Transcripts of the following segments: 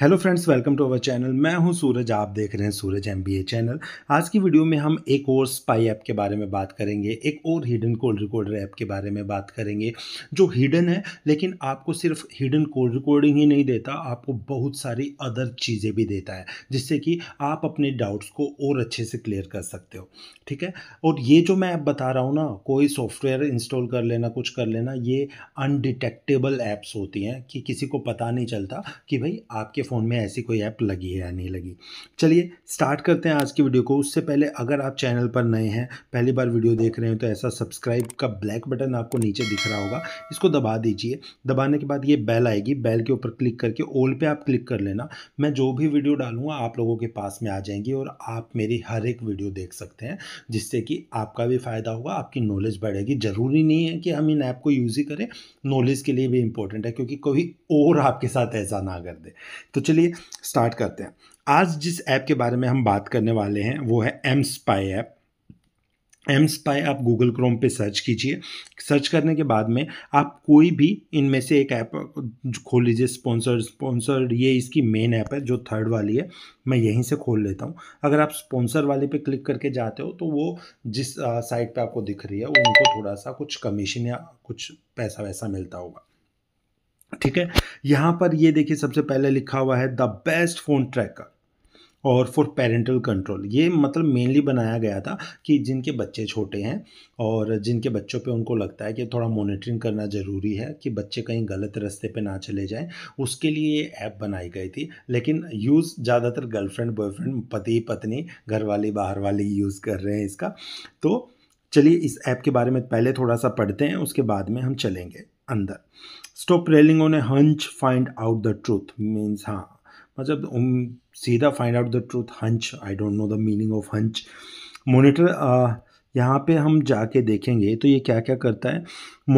hello friends welcome to our channel मैं हूं सूरज आप देख रहे हैं सूरज एम चैनल आज की वीडियो में हम एक और स्पाई ऐप के बारे में बात करेंगे एक और हिडन कॉल रिकॉर्डर ऐप के बारे में बात करेंगे जो हिडन है लेकिन आपको सिर्फ हिडन कॉल रिकॉर्डिंग ही नहीं देता आपको बहुत सारी अदर चीज़ें भी देता है जिससे कि आप अपने डाउट्स को और अच्छे से क्लियर कर सकते हो ठीक है और ये जो मैं ऐप बता रहा हूँ ना कोई सॉफ्टवेयर इंस्टॉल कर लेना कुछ कर लेना ये अनडिटेक्टेबल ऐप्स होती हैं कि किसी को पता नहीं चलता कि भाई आपके फ़ोन में ऐसी कोई ऐप लगी है या नहीं लगी चलिए स्टार्ट करते हैं आज की वीडियो को उससे पहले अगर आप चैनल पर नए हैं पहली बार वीडियो देख रहे हैं तो ऐसा सब्सक्राइब का ब्लैक बटन आपको नीचे दिख रहा होगा इसको दबा दीजिए दबाने के बाद ये बैल आएगी बैल के ऊपर क्लिक करके ओल पर आप क्लिक कर लेना मैं जो भी वीडियो डालूँगा आप लोगों के पास में आ जाएंगी और आप मेरी हर एक वीडियो देख सकते हैं जिससे कि आपका भी फ़ायदा होगा आपकी नॉलेज बढ़ेगी ज़रूरी नहीं है कि हम इन ऐप को यूज़ ही करें नॉलेज के लिए भी इंपॉर्टेंट है क्योंकि कोई और आपके साथ ऐसा ना कर दे तो तो चलिए स्टार्ट करते हैं आज जिस ऐप के बारे में हम बात करने वाले हैं वो है mSpy app mSpy आप गूगल क्रोम पे सर्च कीजिए सर्च करने के बाद में आप कोई भी इनमें से एक ऐप खोल लीजिए स्पॉन्सर स्पॉन्सर ये इसकी मेन ऐप है जो थर्ड वाली है मैं यहीं से खोल लेता हूँ अगर आप स्पॉन्सर वाले पे क्लिक करके जाते हो तो वो जिस साइट पे आपको दिख रही है उनको थोड़ा सा कुछ कमीशन या कुछ पैसा वैसा मिलता होगा ठीक है यहाँ पर ये देखिए सबसे पहले लिखा हुआ है द बेस्ट फ़ोन ट्रैकर और फॉर पेरेंटल कंट्रोल ये मतलब मेनली बनाया गया था कि जिनके बच्चे छोटे हैं और जिनके बच्चों पे उनको लगता है कि थोड़ा मॉनिटरिंग करना ज़रूरी है कि बच्चे कहीं गलत रास्ते पे ना चले जाएं उसके लिए ये ऐप बनाई गई थी लेकिन यूज़ ज़्यादातर गर्लफ्रेंड बॉयफ्रेंड पति पत्नी घर वाले बाहर वाले यूज़ कर रहे हैं इसका तो चलिए इस ऐप के बारे में पहले थोड़ा सा पढ़ते हैं उसके बाद में हम चलेंगे अंदर stop relying on a hunch find out the truth means हाँ मतलब सीधा find out the truth hunch I don't know the meaning of hunch monitor यहाँ पे हम जाके देखेंगे तो ये क्या क्या करता है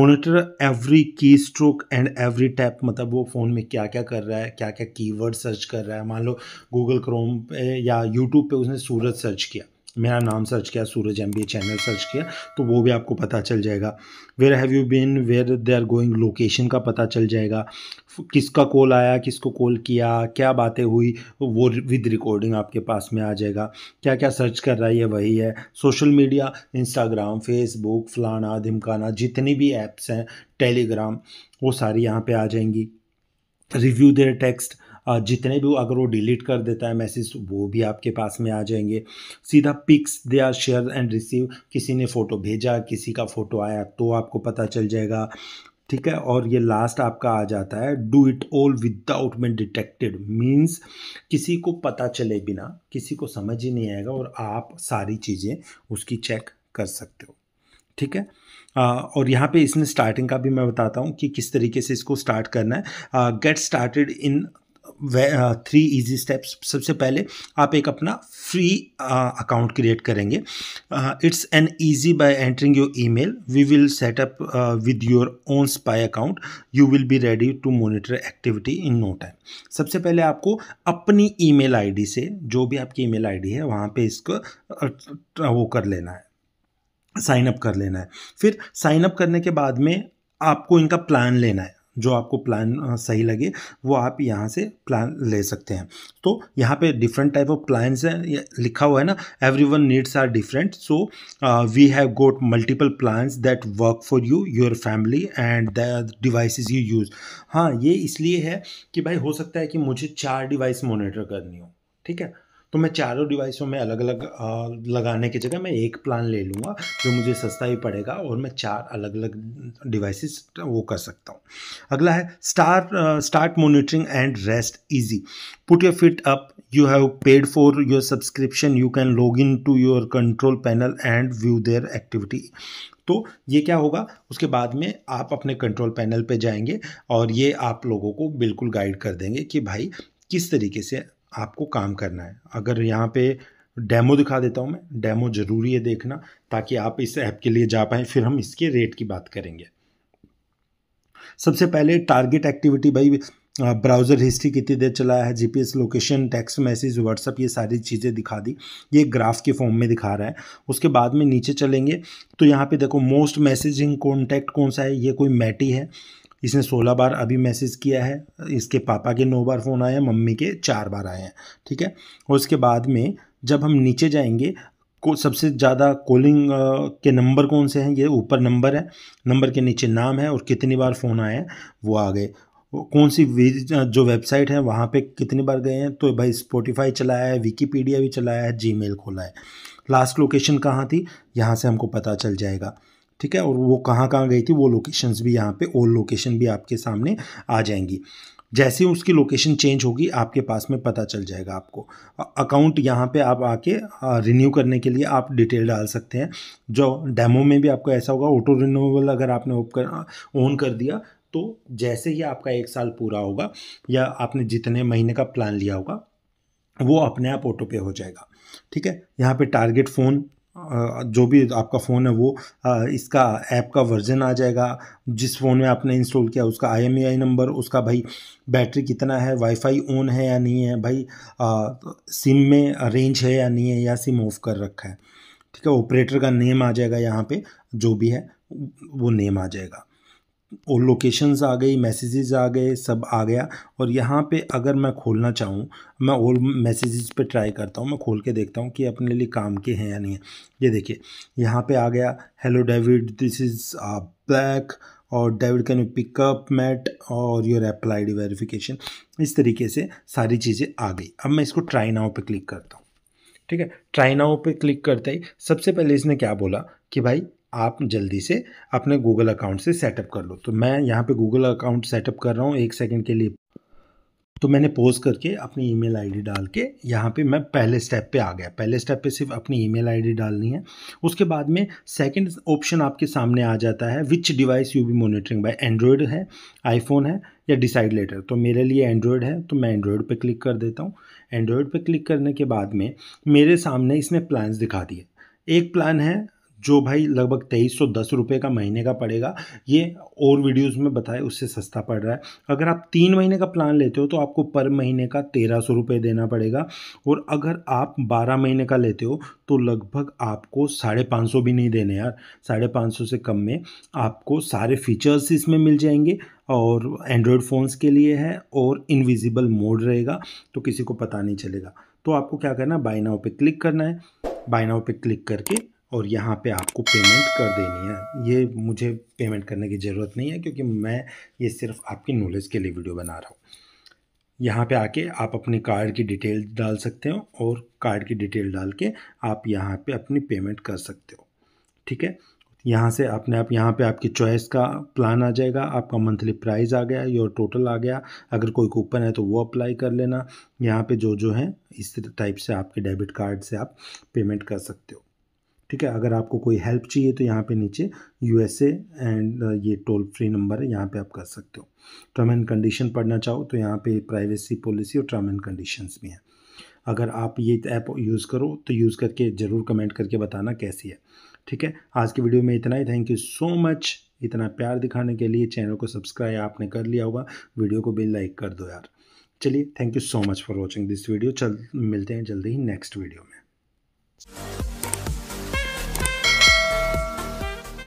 monitor every keystroke and every tap मतलब वो फ़ोन में क्या क्या कर रहा है क्या क्या कीवर्ड सर्च कर रहा है मान लो गूगल क्रोम पे या यूट्यूब पे उसने सूरज सर्च किया मेरा नाम सर्च किया सूरज एम चैनल सर्च किया तो वो भी आपको पता चल जाएगा where have you been where they are going location का पता चल जाएगा किसका कॉल आया किसको कॉल किया क्या बातें हुई वो विद रिकॉर्डिंग आपके पास में आ जाएगा क्या क्या सर्च कर रहा है ये वही है सोशल मीडिया इंस्टाग्राम फेसबुक फलाना धिमकाना जितनी भी ऐप्स हैं टेलीग्राम वो सारी यहाँ पर आ जाएंगी रिव्यू देर टेक्स्ट जितने भी अगर वो डिलीट कर देता है मैसेज तो वो भी आपके पास में आ जाएंगे सीधा pics they are share and receive किसी ने फ़ोटो भेजा किसी का फ़ोटो आया तो आपको पता चल जाएगा ठीक है और ये लास्ट आपका आ जाता है do it all without man detected means किसी को पता चले बिना किसी को समझ ही नहीं आएगा और आप सारी चीज़ें उसकी चेक कर सकते हो ठीक है आ, और यहाँ पे इसमें स्टार्टिंग का भी मैं बताता हूँ कि किस तरीके से इसको स्टार्ट करना है get started in three easy steps सबसे पहले आप एक अपना फ्री अकाउंट क्रिएट करेंगे it's an easy by entering your email we will set up with your own spy account you will be ready to monitor activity in no time सबसे पहले आपको अपनी ईमेल आईडी से जो भी आपकी ईमेल आईडी है वहाँ पे इसको वो कर लेना है साइन अप कर लेना है फिर साइनअप करने के बाद में आपको इनका प्लान लेना है जो आपको प्लान सही लगे वो आप यहाँ से प्लान ले सकते हैं तो यहाँ पे डिफरेंट टाइप ऑफ प्लान्स हैं लिखा हुआ है ना everyone needs are different so we have got multiple plans that work for you your family and the devices you use हाँ ये इसलिए है कि भाई हो सकता है कि मुझे चार डिवाइस मोनिटर करनी हो ठीक है तो मैं चारों डिवाइसों में अलग अलग लगाने की जगह मैं एक प्लान ले लूँगा जो मुझे सस्ता ही पड़ेगा और मैं चार अलग अलग डिवाइसेस वो कर सकता हूँ अगला है star start monitoring and rest easy put your feet up you have paid for your subscription you can log in to your control panel and view their activity तो ये क्या होगा उसके बाद में आप अपने कंट्रोल पैनल पे जाएंगे और ये आप लोगों को बिल्कुल गाइड कर देंगे कि भाई किस तरीके से आपको काम करना है अगर यहाँ पे डेमो दिखा देता हूँ मैं डेमो ज़रूरी है देखना ताकि आप इस ऐप के लिए जा पाएँ फिर हम इसके रेट की बात करेंगे सबसे पहले टारगेट एक्टिविटी भाई ब्राउज़र हिस्ट्री कितनी देर चलाया है GPS location text message WhatsApp ये सारी चीज़ें दिखा दी ये ग्राफ के फॉर्म में दिखा रहा है उसके बाद में नीचे चलेंगे तो यहाँ पे देखो मोस्ट मैसेजिंग कॉन्टैक्ट कौन सा है ये कोई मैटी है इसने सोलह बार अभी मैसेज किया है इसके पापा के नौ बार फ़ोन आए हैं मम्मी के चार बार आए हैं ठीक है और उसके बाद में जब हम नीचे जाएंगे को सबसे ज़्यादा कॉलिंग के नंबर कौन से हैं ये ऊपर नंबर है नंबर के नीचे नाम है और कितनी बार फ़ोन आए हैं वो आ गए कौन सी जो वेबसाइट है वहाँ पे कितनी बार गए हैं तो भाई स्पोटिफाई चलाया है विकीपीडिया भी चलाया है जीमेल खोला है लास्ट लोकेशन कहाँ थी यहाँ से हमको पता चल जाएगा ठीक है और वो कहाँ कहाँ गई थी वो लोकेशंस भी यहाँ पे ओल्ड लोकेशन भी आपके सामने आ जाएंगी जैसे उसकी लोकेशन चेंज होगी आपके पास में पता चल जाएगा आपको अकाउंट यहाँ पे आप आके रिन्यू करने के लिए आप डिटेल डाल सकते हैं जो डेमो में भी आपको ऐसा होगा ऑटो रिन्यूएबल अगर आपने ऑन कर दिया तो जैसे ही आपका एक साल पूरा होगा या आपने जितने महीने का प्लान लिया होगा वो अपने आप ऑटो पे हो जाएगा ठीक है यहाँ पे टारगेट फ़ोन जो भी आपका फ़ोन है वो इसका ऐप का वर्जन आ जाएगा जिस फ़ोन में आपने इंस्टॉल किया उसका आई e नंबर उसका भाई बैटरी कितना है वाईफाई ऑन है या नहीं है भाई सिम में रेंज है या नहीं है या सिम ऑफ कर रखा है ठीक है ऑपरेटर का नेम आ जाएगा यहाँ पे जो भी है वो नेम आ जाएगा और लोकेशंस आ गई मैसेजेस आ गए सब आ गया और यहाँ पे अगर मैं खोलना चाहूँ मैं और मैसेजेस पे ट्राई करता हूँ मैं खोल के देखता हूँ कि अपने लिए काम के हैं या नहीं है ये देखिए यहाँ पे आ गया hello David this is black और David can you pick up Matt और योर अप्लाइड वेरिफिकेशन इस तरीके से सारी चीज़ें आ गई अब मैं इसको ट्राई नाउ पे क्लिक करता हूँ ठीक है ट्राई नाउ पे क्लिक करते ही सबसे पहले इसने क्या बोला कि भाई आप जल्दी से अपने गूगल अकाउंट से सेटअप कर लो तो मैं यहाँ पे गूगल अकाउंट सेटअप कर रहा हूँ एक सेकंड के लिए तो मैंने पोज करके अपनी ईमेल आईडी डाल के यहाँ पे मैं पहले स्टेप पे आ गया पहले स्टेप पे सिर्फ अपनी ईमेल आईडी डालनी है उसके बाद में सेकंड ऑप्शन आपके सामने आ जाता है which device you be monitoring by Android है आईफोन है या डिसाइड लेटर तो मेरे लिए एंड्रॉयड है तो मैं एंड्रॉयड पर क्लिक कर देता हूँ एंड्रॉयड पर क्लिक करने के बाद में मेरे सामने इसने प्लान्स दिखा दिए एक प्लान है जो भाई लगभग तेईस सौ दस रुपये का महीने का पड़ेगा ये और वीडियोस में बताए उससे सस्ता पड़ रहा है अगर आप तीन महीने का प्लान लेते हो तो आपको पर महीने का तेरह सौ रुपये देना पड़ेगा और अगर आप बारह महीने का लेते हो तो लगभग आपको साढ़े पाँच सौ भी नहीं देने यार साढ़े पाँच सौ से कम में आपको सारे फीचर्स इसमें मिल जाएंगे और एंड्रॉयड फ़ोन्स के लिए है और इनविजिबल मोड रहेगा तो किसी को पता नहीं चलेगा तो आपको क्या करना है बाइनाओ पर पे क्लिक करना है बाइनाओ पर पे क्लिक करके और यहाँ पे आपको पेमेंट कर देनी है ये मुझे पेमेंट करने की ज़रूरत नहीं है क्योंकि मैं ये सिर्फ आपकी नॉलेज के लिए वीडियो बना रहा हूँ यहाँ पे आके आप अपने कार्ड की डिटेल डाल सकते हो और कार्ड की डिटेल डाल के आप यहाँ पे अपनी पेमेंट कर सकते हो ठीक है यहाँ से अपने आप यहाँ पे आपकी चॉइस का प्लान आ जाएगा आपका मंथली प्राइस आ गया योर टोटल आ गया अगर कोई कूपन है तो वो अप्लाई कर लेना यहाँ पे जो जो है इस टाइप से आपके डेबिट कार्ड से आप पेमेंट कर सकते हो ठीक है अगर आपको कोई हेल्प चाहिए तो यहाँ पे नीचे यूएसए एंड uh, ये टोल फ्री नंबर है यहाँ पे आप कर सकते हो टर्म एंड कंडीशन पढ़ना चाहो तो यहाँ पे प्राइवेसी पॉलिसी और टर्म एंड कंडीशंस भी हैं अगर आप ये ऐप यूज़ करो तो यूज़ करके ज़रूर कमेंट करके बताना कैसी है ठीक है आज की वीडियो में इतना ही थैंक यू सो मच इतना प्यार दिखाने के लिए चैनल को सब्सक्राइब आपने कर लिया होगा वीडियो को भी लाइक कर दो यार चलिए thank you so much for watching this video चल मिलते हैं जल्दी ही नेक्स्ट वीडियो में